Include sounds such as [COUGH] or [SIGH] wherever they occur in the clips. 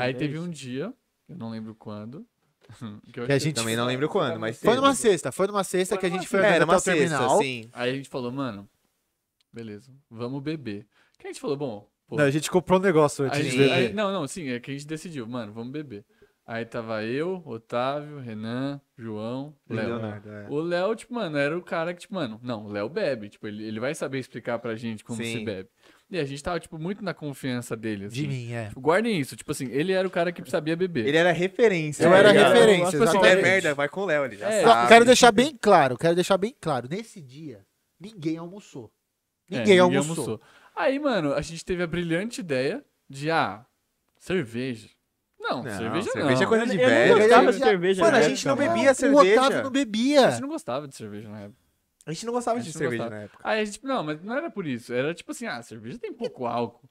Aí é teve um dia, eu não lembro quando, [LAUGHS] que, que a gente também não lembro quando, mas foi teve. numa sexta, foi numa sexta foi que a gente foi era uma sexta, terminal. Sim. Aí a gente falou, mano, beleza, vamos beber. Que a gente falou, bom, pô, não, a gente comprou um negócio antes gente, de beber. Aí, não, não, sim, é que a gente decidiu, mano, vamos beber. Aí tava eu, Otávio, Renan, João, Léo. É. O Léo, tipo, mano, era o cara que, tipo, mano, não, o Léo bebe, tipo, ele, ele vai saber explicar pra gente como sim. se bebe. E a gente tava, tipo, muito na confiança dele. Assim. De mim, é. Tipo, guardem isso. Tipo assim, ele era o cara que sabia beber. Ele era referência. Eu é, era referência. Se der merda, vai com o Léo, ali. já é. sabe. Quero deixar tipo bem claro, quero deixar bem claro. Nesse dia, ninguém almoçou. É, ninguém, é, ninguém almoçou. almoçou. Aí, mano, a gente teve a brilhante ideia de, ah, cerveja. Não, não, cerveja, cerveja não. é coisa de velho. Eu não gostava de cerveja. Mano, a né? gente não bebia cerveja. O Otávio não bebia. A gente não gostava de cerveja na época. A gente não gostava de cerveja gostava. na época. Aí a gente, não, mas não era por isso. Era tipo assim, ah, cerveja tem pouco álcool.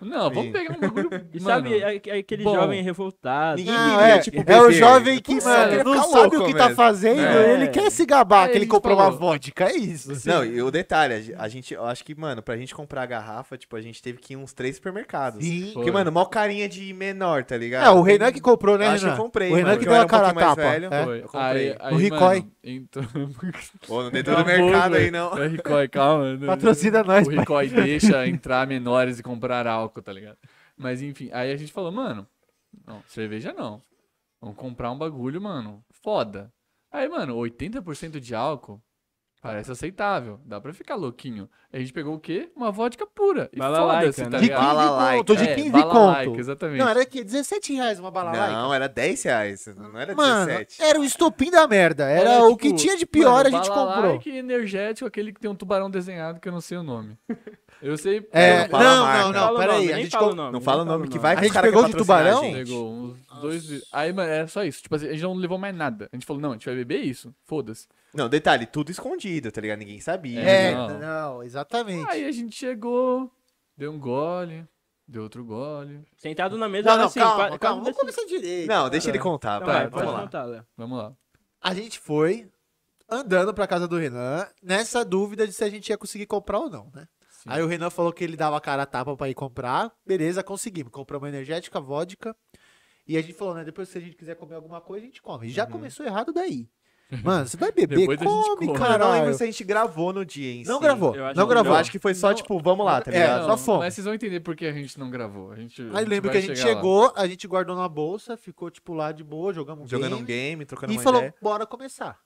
Não, Sim. vamos pegar um bagulho. [LAUGHS] E sabe aquele Bom, jovem revoltado. Não, é, tipo, é o jovem tipo, que mano, não sabe o que mesmo. tá fazendo, é. ele quer se gabar, é, que ele comprou falou. uma vodka, é isso. Assim. Não, e o detalhe, a gente, eu acho que, mano, pra gente comprar a garrafa, tipo, a gente teve que ir uns três supermercados. Sim. Porque, mano, maior carinha de menor, tá ligado? É, o Renan que comprou, né, eu Renan? Acho que comprei, O Renan mano, que deu a um cara a tapa. Velho, é. Eu comprei. Aí, aí, o Ricoy, Então... Pô, não [LAUGHS] dentro do tá mercado aí, não. É Ricoy calma. [LAUGHS] Patrocina nós, O Ricoy deixa entrar menores e comprar álcool álcool, tá ligado? Mas enfim, aí a gente falou, mano, não, cerveja não. Vamos comprar um bagulho, mano, foda. Aí, mano, 80% de álcool Parece aceitável, dá pra ficar louquinho. A gente pegou o quê? Uma vodka pura. E foda-se, tá né? ligado? Balalaica. É, de 15 é, conto. exatamente. Não, era que 17 reais uma balalaica. Não, era 10 reais, não era Mano, 17. era o estupim da merda, era, o tipo, que tinha de pior mano, a gente comprou. que energético, aquele que tem um tubarão desenhado que eu não sei o nome. Eu sei... [LAUGHS] É, não, não, não, não, peraí. A gente fala o nome, não fala o nome, que vai A gente pegou de tubarão? Pegou uns dois... Aí, mano, era é só isso. Tipo assim, a gente não levou mais nada. A gente falou, não, a gente vai beber isso, foda-se. Não, detalhe, tudo escondido, tá ligado? Ninguém sabia. É, é, não, não exatamente. Aí a gente chegou, deu um gole. Deu outro gole. Sentado na mesa, não, não, assim, calma, calma, calma vamos assim. começar direito. Não, deixa ele contar, não, vai, vamos lá. Contar, Vamos lá. A gente foi andando pra casa do Renan, nessa dúvida de se a gente ia conseguir comprar ou não, né? Sim. Aí o Renan falou que ele dava a cara a tapa pra ir comprar. Beleza, conseguimos. Compramos energética, vodka. E a gente falou, né, depois se a gente quiser comer alguma coisa, a gente come. E já uhum. começou errado daí. Mano, você vai beber? Depois come, come, caralho. Não, se a gente gravou no dia, hein? Não sim. gravou, não gravou. acho que foi só, não, tipo, vamos lá, tá é, ligado? É, só fome. Mas vocês vão entender por que a gente não gravou. A gente, Aí lembro que a gente chegou, lá. a gente guardou na bolsa, ficou, tipo, lá de boa, jogamos um jogando game. Jogando um game, trocando e falou, bora começar.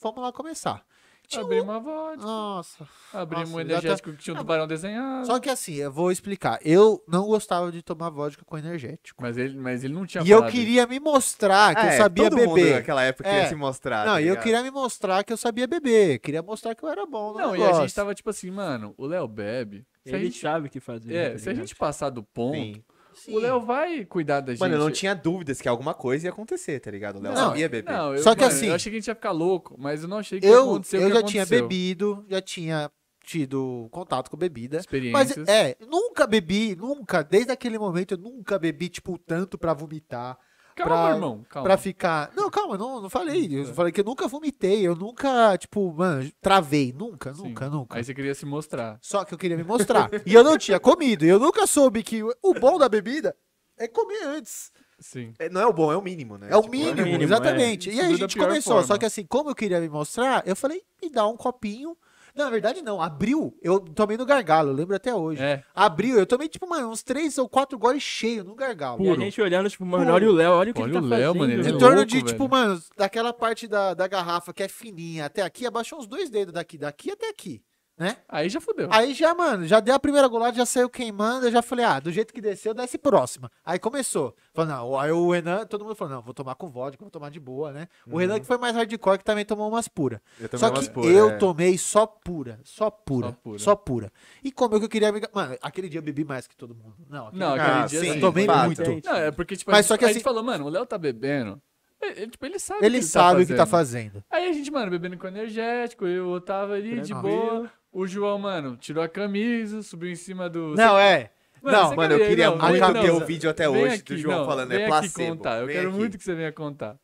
Vamos lá começar. Tchum. Abrimos uma vodka. Nossa. Abrimos Nossa, um energético tá... que tinha um tubarão desenhado. Só que assim, eu vou explicar. Eu não gostava de tomar vodka com energético. Mas ele, mas ele não tinha E eu queria me mostrar que eu é, sabia todo beber. Mundo naquela época é. queria se mostrar. Não, tá eu queria me mostrar que eu sabia beber. Queria mostrar que eu era bom. não, negócio. e a gente tava tipo assim, mano, o Léo bebe. Se ele gente, sabe o que fazer. É, tá se a gente passar do ponto, Sim. Sim. O Léo vai cuidar da gente. Mano, eu não tinha dúvidas que alguma coisa ia acontecer, tá ligado? O Léo Não, sabia beber. Não, eu, Só que mano, assim- Eu achei que a gente ia ficar louco, mas eu não achei que ia eu, acontecer o eu que já tinha bebido, já tinha tido contato com bebida. Mas é, nunca bebi, nunca, desde aquele momento eu nunca bebi, tipo, tanto pra vomitar. Calma, pra, irmão. Calma. Pra ficar. Não, calma, não, não falei. Eu hum, é. falei que eu nunca vomitei. Eu nunca, tipo, mano, travei. Nunca, Sim. nunca, nunca. Aí você queria se mostrar. Só que eu queria me mostrar. e eu não tinha comido. E eu nunca soube que o bom da bebida é comer antes. Sim. É, não é o bom, é o mínimo, né? É o, tipo, mínimo, é o mínimo, é. exatamente. É. E aí a gente começou. Forma. Só que assim, como eu queria me mostrar, eu falei, me dá um copinho não, na verdade, não. Abril, eu tomei no gargalo, eu lembro até hoje. É. Abril, eu tomei, tipo, mano, uns três ou quatro goles cheios no gargalo. Puro. E a gente olhando, tipo, mano, Puro. olha o Léo, olha o que olha ele tá o Léo, fazendo. Mano, é em torno louco, de, tipo, velho. tipo, mano, daquela parte da, da garrafa que é fininha até aqui, abaixou uns dois dedos daqui, daqui até aqui né? Aí já fudeu. Aí já, mano, já deu a primeira golada, já saiu quem manda, já falei, ah, do jeito que desceu, desce próxima. Aí começou. falando não, aí o Renan, todo mundo falou, não, vou tomar com vodka, vou tomar de boa, né? O uhum. Renan que foi mais hardcore, que também tomou umas pura. Eu só que pura, eu é. tomei só pura, só pura, só pura, só pura. E como eu é que eu queria... Mano, aquele dia eu bebi mais que todo mundo. Não, aquele, não, aquele ah, dia... Sim, eu tomei fato. muito. Não, é porque, tipo, Mas gente, só que, assim, a gente falou, mano, o Léo tá bebendo... Ele, tipo, ele sabe, ele que tá sabe tá o que tá fazendo. Aí a gente, mano, bebendo com energético, eu tava ali de boa. O João, mano, tirou a camisa, subiu em cima do. Não, é. Mano, não, mano, eu queria não, muito ver o vídeo até hoje aqui, do João não, falando, é placebo. Contar. Eu quero aqui. muito que você venha contar.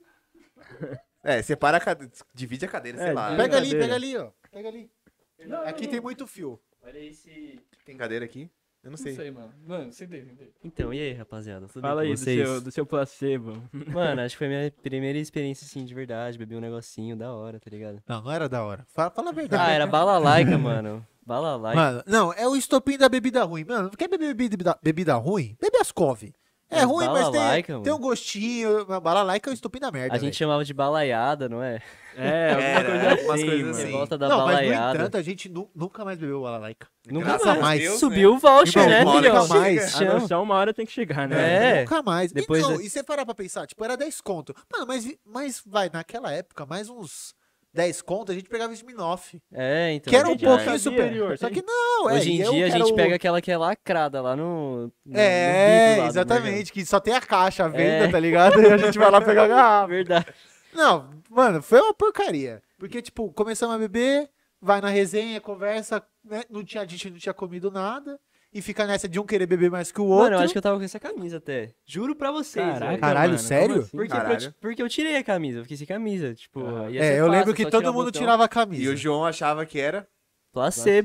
É, separa a cadeira, divide a cadeira, é, sei lá. Pega ali, pega ali, ó. Pega ali. Não, aqui tem muito fio. Olha esse. Tem cadeira aqui? Eu não sei. Não sei, mano. Mano, sentei, sentei. Então, e aí, rapaziada? Tudo Fala aí do seu, do seu placebo. [LAUGHS] Mano, acho que foi minha primeira experiência, assim, de verdade. Bebi um negocinho da hora, tá ligado? Não, era da hora. Fala, fala a verdade. Ah, era balalaica, mano. Balalaica. Mano, não, é o estopim da bebida ruim. Mano, quer beber bebida, bebida ruim? Bebe cove. É ruim, mas tem, laica, tem um gostinho. A balalaica é um estupim da merda. A gente chamava de balaiada, não é? É, algumas [LAUGHS] assim, coisas assim. volta da não, balaiada. Mas, no entanto, a gente nu nunca mais bebeu balalaica. Nunca mais. Subiu né? o voucher, né, filho? Nunca mais. Chama. A ah, noção, uma hora tem que chegar, né? É. Nunca mais. Depois e, não, é... e você parar pra pensar, tipo, era 10 conto. Mano, mas, mas vai, naquela época, mais uns 10 conto, a gente pegava Smirnoff. É, então. Que era um pouquinho sabia. superior. Só que não, é. Hoje em dia a gente o... pega aquela que é lacrada lá no. no é, no exatamente. Né? Que só tem a caixa à venda, é. tá ligado? E a gente vai lá pegar a garrafa. [LAUGHS] Verdade. Não, mano, foi uma porcaria. Porque, tipo, começamos a beber, vai na resenha, conversa, né? Não tinha, a gente não tinha comido nada e fica nessa de um querer beber mais que o outro. Mano, eu acho que eu tava com essa camisa até. Juro pra vocês. Caraca, Caralho, assim, mano. sério? Assim? Porque, Caralho. Eu, porque eu tirei a camisa, eu fiquei sem camisa. Tipo, ah. É, eu fácil, lembro que todo mundo tirava a camisa. E o João achava que era. Placebo,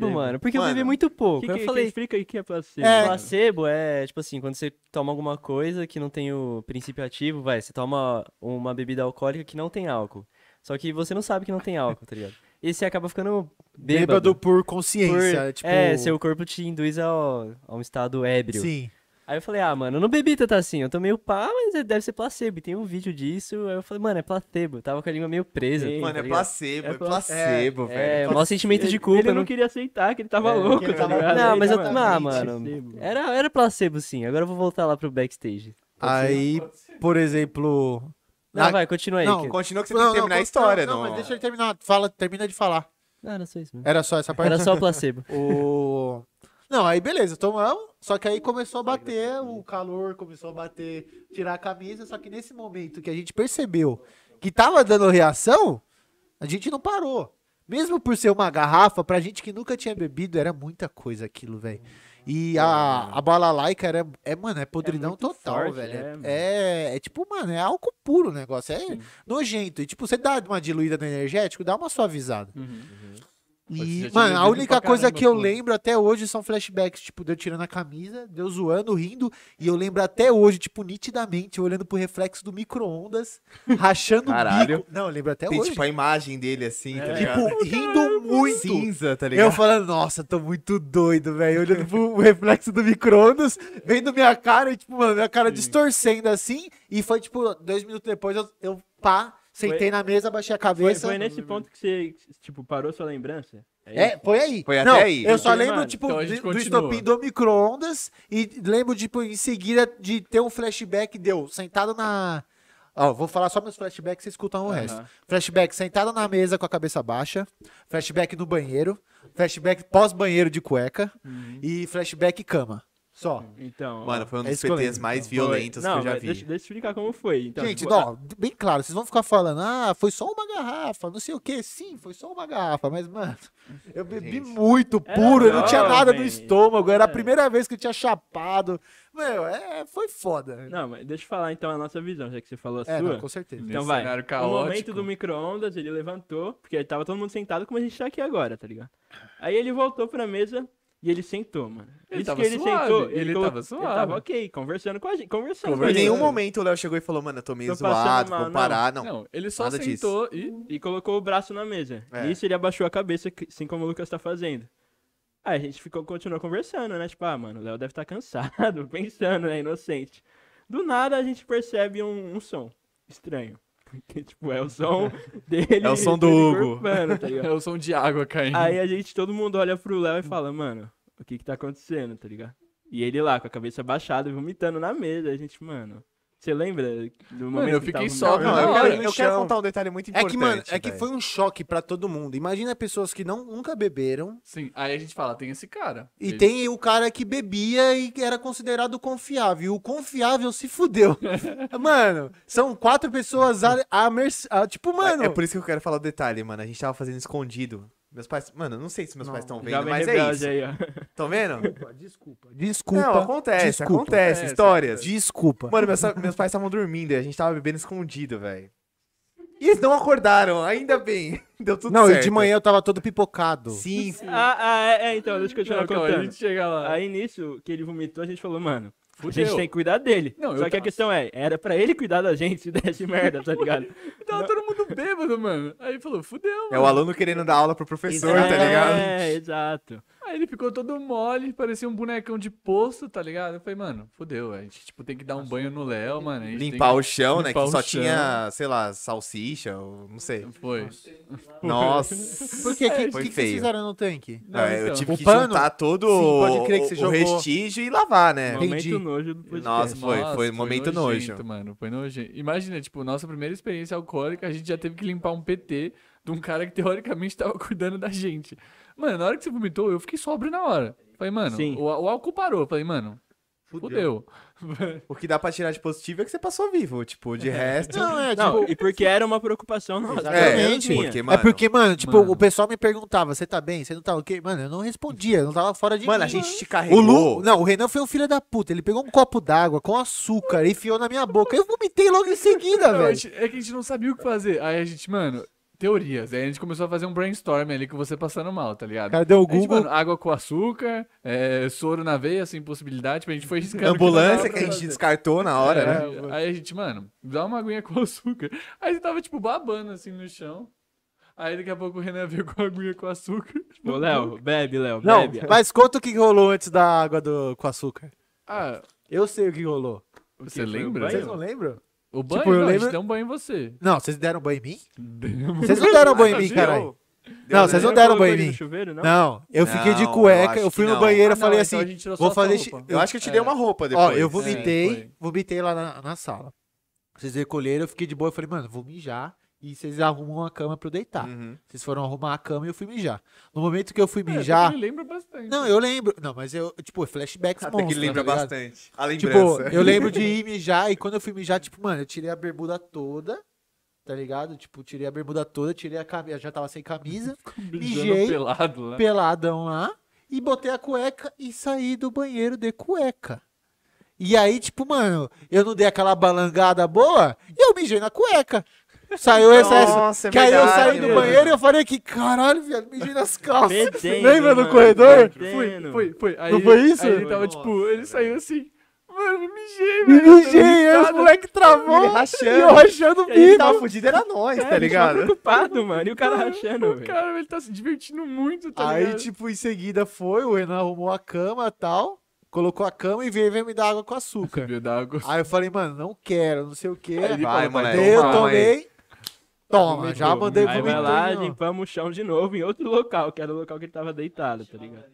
placebo, mano. Porque mano, eu bebi muito pouco. Que, que, eu é, falei. Que explica aí o que é placebo. É. Placebo é, tipo assim, quando você toma alguma coisa que não tem o princípio ativo, vai, você toma uma bebida alcoólica que não tem álcool. Só que você não sabe que não tem álcool, tá ligado? e você acaba ficando bêbado. Bêbado por consciência. Por, tipo... É, seu corpo te induz ao, a um estado ébrio. Sim. Aí eu falei, ah, mano, eu não bebi tanto assim. Eu tomei o pá, mas deve ser placebo. tem um vídeo disso. Aí eu falei, mano, é placebo. Eu tava com a língua meio presa. Ei, mano, é tá é, é, placebo, é, placebo, é velho. É, o maior sentimento de culpa. Ele não, não queria aceitar que ele tava é, louco, ele tava tá Não, mas eu. Ah, mano. Era, era placebo, sim. Agora eu vou voltar lá pro backstage. Placebo. Aí, por exemplo. Não, Na... vai, continua aí. Não, que... continua que você não, tem que terminar não, a história. Não, não, mas deixa ele terminar. Fala, termina de falar. Não, era só isso mesmo. Era só essa parte. Era só o placebo. [LAUGHS] o... Não, aí beleza, tomamos. Só que aí começou a bater o calor, começou a bater, tirar a camisa. Só que nesse momento que a gente percebeu que tava dando reação, a gente não parou. Mesmo por ser uma garrafa, pra gente que nunca tinha bebido, era muita coisa aquilo, velho. E é, a, a balalaica era, é, mano, é, é podridão é total, forte, velho. Né, é, é, é, tipo, mano, é álcool puro o negócio. É Sim. nojento. E, tipo, você dá uma diluída no energético, dá uma suavizada. Uhum, uhum. E, mano, a única coisa caramba, que eu pô. lembro até hoje são flashbacks, tipo, de eu tirando a camisa, de zoando, rindo, e eu lembro até hoje, tipo, nitidamente, olhando pro reflexo do micro-ondas, [LAUGHS] rachando Caralho. o bico. Não, eu lembro até Tem, hoje. tipo, a imagem dele, assim, tá é. tá ligado? Tipo, rindo muito. Cinza, tá ligado? Eu falando, nossa, tô muito doido, velho, olhando pro [LAUGHS] reflexo do micro-ondas, vendo minha cara, e, tipo, mano, minha cara Sim. distorcendo, assim, e foi, tipo, dois minutos depois, eu, eu pá Sentei foi, na mesa, baixei a cabeça. Foi, foi nesse ponto que você, tipo, parou sua lembrança? É, é foi aí. Foi não, até aí. Eu só lembro, mano. tipo, então do, do estopim do micro-ondas e lembro, tipo, em seguida de ter um flashback, deu, sentado na... Ó, vou falar só meus flashbacks, vocês escutam o uhum. resto. Flashback sentado na mesa com a cabeça baixa, flashback no banheiro, flashback pós-banheiro de cueca uhum. e flashback cama. Só. Uhum. Então. Mano, foi um dos PTs é mais violentos não, que eu já vi. Deixa, deixa eu explicar como foi. Então, Gente, tipo, não, bem claro, vocês vão ficar falando, ah, foi só uma garrafa, não sei o quê. Sim, foi só uma garrafa, mas, mano, eu bebi Gente, muito é, puro, eu não tinha nada no estômago, era a é. primeira vez que eu tinha chapado. Meu, é, foi foda. Não, mas deixa eu falar então a nossa visão, já que você falou a é, sua. Não, com certeza. Então vai. O momento do micro-ondas, ele levantou, porque tava todo mundo sentado como a gente tá aqui agora, tá ligado? Aí ele voltou pra mesa, e ele sentou, mano. Ele Isso tava que ele suave, sentou. Ele, ele tava suave. Ele tava ok, conversando com a gente. Conversando. Em nenhum momento o Léo chegou e falou, mano, eu tô meio tô zoado, vou não. parar, não. Não, ele só sentou e... e... colocou o braço na mesa. É. Isso ele abaixou a cabeça, assim como o Lucas tá fazendo. Aí a gente ficou, continuou conversando, né? Tipo, ah, mano, o Léo deve estar tá cansado, [LAUGHS] pensando, né? Inocente. Do nada a gente percebe um, um som estranho tipo, é o som dele. [LAUGHS] É o som do Hugo. tá ligado? É o som de água caindo. Aí a gente, todo mundo olha pro Léo e fala, mano, o que que tá acontecendo, tá ligado? E ele lá, com a cabeça baixada, vomitando na mesa. A gente, mano, você lembra do momento mano, eu fiquei só, eu, quero, eu quero contar um detalhe muito é importante. É que, mano, é que foi um choque pra todo mundo. Imagina pessoas que não, nunca beberam. Sim, aí a gente fala, tem esse cara. E ele... tem o cara que bebia e era considerado confiável. E o confiável se fudeu. [LAUGHS] mano, são quatro pessoas a, a, a Tipo, é, mano... É, é, por isso que eu quero falar o detalhe, mano. A gente tava fazendo escondido. Meus pais. Mano, não sei se meus não, pais estão vendo, mas é isso. Estão [LAUGHS] vendo? Desculpa, desculpa. Não, acontece, desculpa, acontece. É, histórias. Desculpa. Mano, meus, meus pais estavam dormindo e a gente tava bebendo escondido, velho. E eles não acordaram, ainda bem. [LAUGHS] Deu tudo não, certo. Não, e de manhã eu tava todo pipocado. Sim. sim. Ah, ah é, é, então, deixa eu continuar não, contando. a gente chega lá. Aí nisso, que ele vomitou, a gente falou, mano, Fudeu. A gente tem que cuidar dele. Não, Só que tava... a questão é, era pra ele cuidar da gente se desse merda, tá ligado? [LAUGHS] tava não. todo mundo bêbado, mano. Aí falou, fudeu, mano. É o aluno querendo dar aula pro professor, é, tá ligado? É, exato. Aí ele ficou todo mole, parecia um bonecão de poço, tá ligado? Eu falei, mano, fodeu, a gente tipo, tem que dar um banho no Léo, mano. Limpar o chão, limpar né? Que só chão. tinha, sei lá, salsicha, ou não sei. Foi. Nossa. Por que? É, que, que, que vocês fizeram no tanque? Não, é, não, eu então. tive o que pano? juntar todo Sim, o, o, restígio e lavar, né? Momento Entendi. nojo do podcast. Nossa, foi, foi, foi momento nojento, nojo. mano, foi nojento. Imagina, tipo, nossa primeira experiência alcoólica, a gente já teve que limpar um PT de um cara que teoricamente tava cuidando da gente. Mano, na hora que você vomitou, eu fiquei sóbrio na hora. Falei, mano, Sim. o, o álcool parou. Falei, mano, Fudeu. [LAUGHS] O que dá pra tirar de positivo é que você passou vivo. Tipo, de é. resto. Não, é, tipo, não, e porque era uma preocupação nossa. Exatamente. É porque, mano, é porque, mano tipo, mano. o pessoal me perguntava: você tá bem? Você não tá ok? Mano, eu não respondia, eu não tava fora de. Mano, mim, a gente te carregou. O Lu, não, o Renan foi um filho da puta. Ele pegou um copo d'água com açúcar e enfiou na minha boca. Eu vomitei logo em seguida, velho. É que a gente não sabia o que fazer. Aí a gente, mano, teorias. Aí a gente começou a fazer um brainstorm ali com você passando mal, tá ligado? Cadê o Google? Gente, mano, água com açúcar, é, soro na veia, sem assim, possibilidade. pra a gente foi riscando. Ambulância que, que a gente descartou na hora, é, né? Aí a gente, mano, dá uma aguinha com [LAUGHS] açúcar. Aí você tava, tipo, babando assim no chão. Aí daqui a pouco o Renan veio com a aguinha com açúcar. Ô, Léo, bebe, Léo, bebe. Não, mas conta o que rolou antes da água do, com açúcar. Ah. Eu sei o que rolou. Você lembra? Vocês não lembram? O tipo, banho, tipo, eu não, lembro... deu um banho em você. Não, vocês deram banho em mim? Vocês não deram banho em mim, [LAUGHS] caralho. Não, né? vocês não deram banho em mim. não? eu fiquei de cueca, eu, eu fui no banheiro e ah, falei então assim, vou fazer... Eu acho que eu te é. dei uma roupa depois. Ó, eu vomitei, Sim, é, vomitei lá na, na sala. Vocês recolheram, eu fiquei de boa, eu falei, mano, vou mijar e vocês arrumam uma cama pra eu deitar. Uhum. Vocês foram arrumar a cama e eu fui mijar. No momento que eu fui é, mijar. eu lembro bastante. Não, eu lembro. Não, mas eu, tipo, flashbacks ah, monstros, que lembra tá bastante. A tipo, lembrança. Tipo, eu lembro de [LAUGHS] ir mijar e quando eu fui mijar, tipo, mano, eu tirei a bermuda toda tá ligado? Tipo, tirei a bermuda toda, tirei a camisa, já tava sem camisa, [LAUGHS] mijei, pelado lá. peladão lá, e botei a cueca e saí do banheiro de cueca. E aí, tipo, mano, eu não dei aquela balangada boa e eu mijei na cueca. Saiu o excesso. Nossa, é que verdade, aí eu saí do banheiro e eu falei que caralho, viado, mijei nas calças. Metendo, Lembra mano, no corredor? Metendo. Fui, fui, fui. Aí, Não foi isso? ele tava tipo, ele saiu assim. Mano, me mijei, velho. Me mijei, os moleque travou. Rachando. E eu rachando o bico. tava fudido, era nós, é, tá ligado? Tava preocupado, mano. E o cara rachando, velho. cara, ele tá se divertindo muito, tá aí, ligado? Aí, tipo, em seguida foi, o Renan arrumou a cama e tal. Colocou a cama e veio, veio me dar água com açúcar. me dar água. Aí eu falei, mano, não quero, não sei o quê. Aí, vai, falou, mano. Eu tomei. Toma, já mandei vomitar. Aí vai lá, limpamos o chão de novo em outro local, que era o local que ele tava deitado, tá ligado?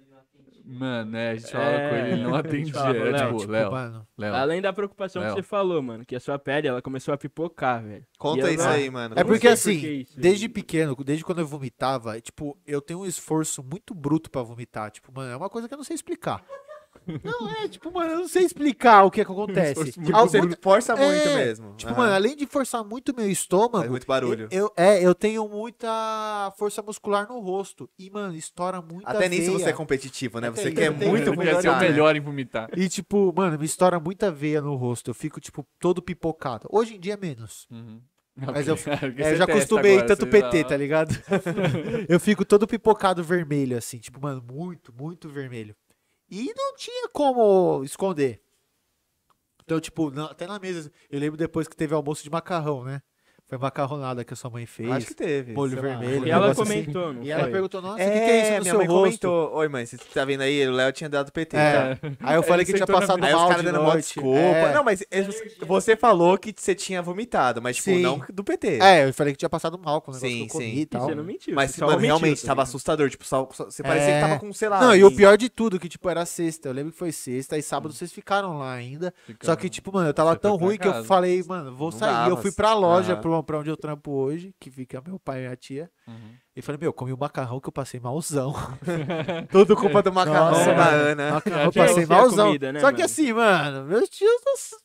Mano, é, a gente fala é... com ele, ele não [LAUGHS] atendia. Fala, Léo, tipo, Léo, Léo, Além da preocupação Léo. que você falou, mano, que a sua pele, ela começou a pipocar, velho. Conta isso aí, mano. É porque assim, isso, desde velho. pequeno, desde quando eu vomitava, tipo, eu tenho um esforço muito bruto para vomitar. Tipo, mano, é uma coisa que eu não sei explicar. Não, é, tipo, mano, eu não sei explicar o que, é que acontece. Tipo, você muito... força muito tipo, é, mesmo. Tipo, mano, além de forçar muito meu estômago. É muito barulho. Eu, é, eu tenho muita força muscular no rosto. E, mano, estoura muito. Até veia. nisso você é competitivo, né? você quer muito vomitar. Quer ser o melhor em vomitar. E, tipo, mano, me estoura muita veia no rosto. Eu fico, tipo, todo pipocado. Hoje em dia, menos. Uhum. Mas eu, [LAUGHS] é, eu já acostumei agora, tanto PT, tá ligado? [LAUGHS] [LAUGHS] eu fico todo pipocado vermelho, assim, tipo, mano, muito, muito vermelho. E não tinha como esconder. Então, tipo, na, até na mesa, eu lembro depois que teve almoço de macarrão, né? Foi macarronada que a sua mãe fez. Acho que teve. Bolho vermelho. E ela assim. comentou. Assim. E ela perguntou, nossa, o é, que, que, é isso no minha seu mãe rosto? comentou. Oi, mãe, você tá vendo aí? O Léo tinha dado PT, é. tá? Aí eu falei que tinha passado mal Aí os caras dando uma desculpa. É. Não, mas você falou que você tinha vomitado, mas tipo, sim. não do PT. É, eu falei que tinha passado mal com o negócio sim, que eu comi sim. e tal. Você não mentiu. Mas, mano, mentiu, realmente, tava assustador. Tipo, só, você parecia que tava é. com, sei lá... Não, e o pior de tudo, que tipo, era sexta. Eu lembro que foi sexta e sábado hum. vocês ficaram lá ainda. Só que tipo, mano, eu tava tão ruim que eu falei, mano, vou sair. Eu fui pra loja, ah. pro restaurante pra onde eu trampo hoje, que fica meu pai e minha tia. Uhum. E falei, meu, comi um macarrão que eu passei malzão. [LAUGHS] Tudo culpa do macarrão Nossa, da né, Ana. Macarrão, eu passei malzão. Comida, né, Só que mano? assim, mano, meus tios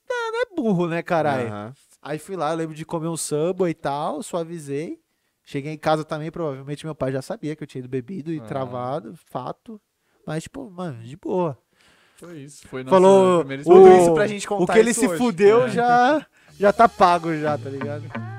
não é burro, né, caralho? Uhum. Aí fui lá, lembro de comer um samba e tal, suavizei. Cheguei em casa também, provavelmente meu pai já sabia que eu tinha ido bebido e uhum. travado, fato. Mas, tipo, mano, de boa. Foi isso, foi Falou, primeira o, isso pra gente contar. O que ele se hoje. fudeu é. já, já tá pago, já, tá ligado? [LAUGHS]